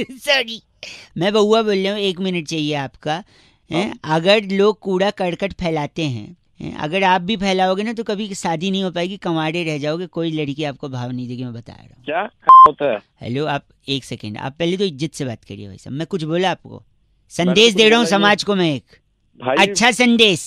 Sorry मैं बउआ बोल रहा हूँ एक मिनट चाहिए आपका है हाँ। अगर लोग कूड़ा करकट फैलाते हैं अगर आप भी फैलाओगे ना तो कभी शादी नहीं हो पाएगी कंवाड़े रह जाओगे कोई लड़की आपको भाव नहीं देगी मैं बता रहा हूँ क्या होता है हेलो आप एक सेकेंड आप पहले तो इज्जत से बात करिए भाई साहब मैं कुछ बोला आपको संदेश तो दे रहा हूँ समाज को मैं एक अच्छा संदेश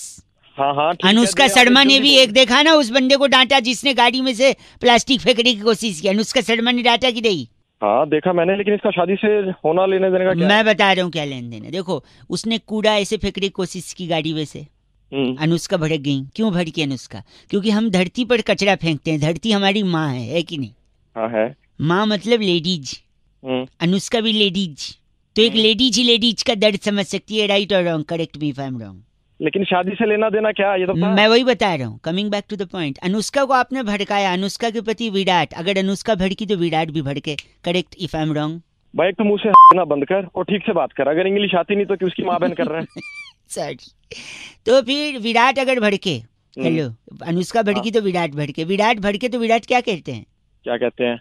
हाँ हाँ अनुष्का शर्मा ने भी एक देखा ना उस बंदे को डांटा जिसने गाड़ी में से प्लास्टिक फेंकने की कोशिश की अनुष्का शर्मा ने डांटा की नहीं हाँ देखा मैंने लेकिन इसका शादी से होना लेने देने का क्या मैं बता रहा हूँ क्या लेन देने है देखो उसने कूड़ा ऐसे फेंकने की कोशिश की गाड़ी में से हम्म। अनुष्का भड़क गई क्यों भड़की अनुष्का क्योंकि हम धरती पर कचरा फेंकते हैं धरती हमारी माँ है है कि नहीं हाँ है माँ मतलब लेडीज हम्म। अनुष्का भी लेडीज तो एक हम्म। लेडीज ही लेडीज का दर्द समझ सकती है राइट और wrong correct me I am wrong लेकिन शादी से लेना देना क्या ये तो मैं वही बता रहा हूँ coming back to the point Anushka को आपने भड़काया अनुष्का के पति विराट अगर अनुष्का भड़की तो विराट भी भड़के correct if I am wrong भाई तुम तो उसे ना बंद कर और ठीक से बात कर अगर इंग्लिश आती नहीं तो क्यों उसकी माँ बहन कर रहे हैं तो फिर विराट अगर भड़के हेलो हम्म। अनुष्का भड़की हाँ। तो विराट भड़के विराट भड़के तो विराट क्या कहते हैं क्या कहते हैं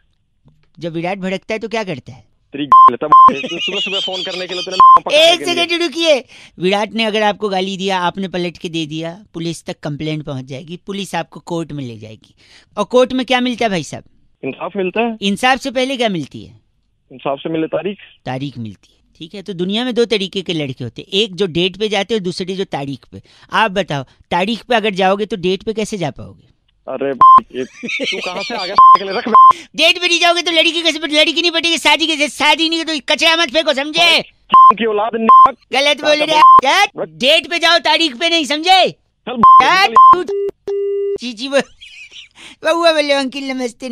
जब विराट भड़कता है तो क्या करता है सुबह सुबह फोन एक सेकंड रुकिए विराट ने अगर आपको गाली दिया आपने पलट के दे दिया पुलिस तक कंप्लेंट पहुंच जाएगी पुलिस आपको कोर्ट में ले जाएगी और कोर्ट में क्या मिलता है भाई साहब इंसाफ मिलता है इंसाफ से पहले क्या मिलती है इंसाफ से मिले तारीख तारीख मिलती है ठीक है तो दुनिया में दो तरीके के लड़के होते हैं एक जो डेट पे जाते हैं दूसरे जो तारीख पे आप बताओ तारीख पे अगर जाओगे तो डेट पे कैसे जा पाओगे अरे तू कहाँ से आ गया के लिए रख डेट पे नहीं जाओगे तो लड़की कैसे लड़की नहीं बटेगी शादी कैसे शादी नहीं तो कचरा मत फेंको समझे की औलाद गलत बोल रहे डेट पे जाओ तारीख पे नहीं समझे जी जी बोल बउआ बोले अंकिल नमस्ते